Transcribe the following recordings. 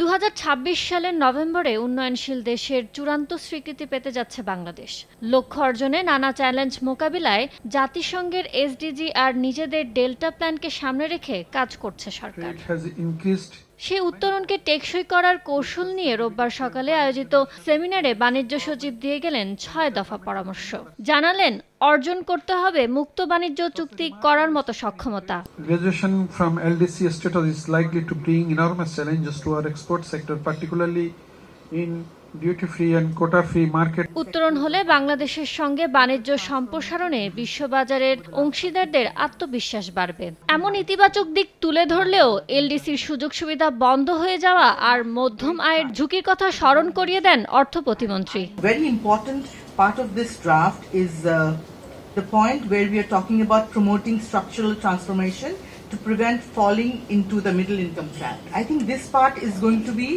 দু সালের নভেম্বরে উন্নয়নশীল দেশের চূড়ান্ত স্বীকৃতি পেতে যাচ্ছে বাংলাদেশ লক্ষ্য অর্জনে নানা চ্যালেঞ্জ মোকাবিলায় জাতিসংঘের এসডিজি আর নিজেদের ডেল্টা প্ল্যানকে সামনে রেখে কাজ করছে সরকার সেই উত্তরণকে টেকসই করার কৌশল নিয়ে রোববার সকালে আয়োজিত সেমিনারে বাণিজ্য সচিব দিয়ে গেলেন ছয় দফা পরামর্শ জানালেন অর্জন করতে হবে মুক্ত বাণিজ্য চুক্তি করার মতো সক্ষমতা graduation from LDC status is likely to bring enormous challenges to our export sector particularly in উত্তরণ হলে বাংলাদেশের সঙ্গে বাণিজ্য সম্প্রসারণে বিশ্ববাজারের অংশীদারদের আত্মবিশ্বাস বাড়বে এমন ইতিবাচক দিক তুলে ধরলেও এলডিসির সুযোগ সুবিধা বন্ধ হয়ে যাওয়া আর মধ্যম আয়ের ঝুঁকির কথা স্মরণ করিয়ে দেন অর্থ প্রতিমন্ত্রী very important part of this draft is the point where we are talking about promoting structural to to into the middle income trap. I think this is going to be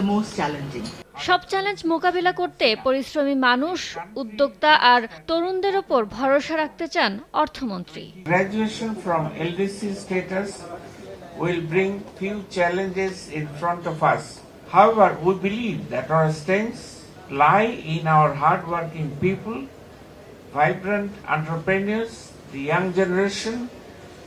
the most challenging. সব চ্যালেঞ্জ মোকাবিলা করতে পরিশ্রমী মানুষ উদ্যোক্তা আর তরুণদের ওপর ভরসা রাখতে চান অর্থমন্ত্রী graduation from LDC status will bring few challenges in front of us. However, we believe that our strengths lie in our hardworking people, vibrant entrepreneurs, the young generation,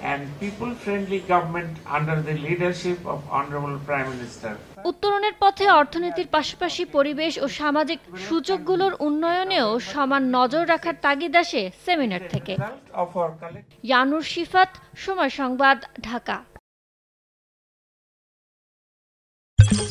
and people-friendly government under the leadership of Honorable Prime Minister. উত্তরণের পথে অর্থনীতির পাশাপাশি পরিবেশ ও সামাজিক সূচকগুলোর উন্নয়নেও সমান নজর রাখার তাগিদ আসে সেমিনার থেকে ইয়ানুর শিফাত সময় সংবাদ ঢাকা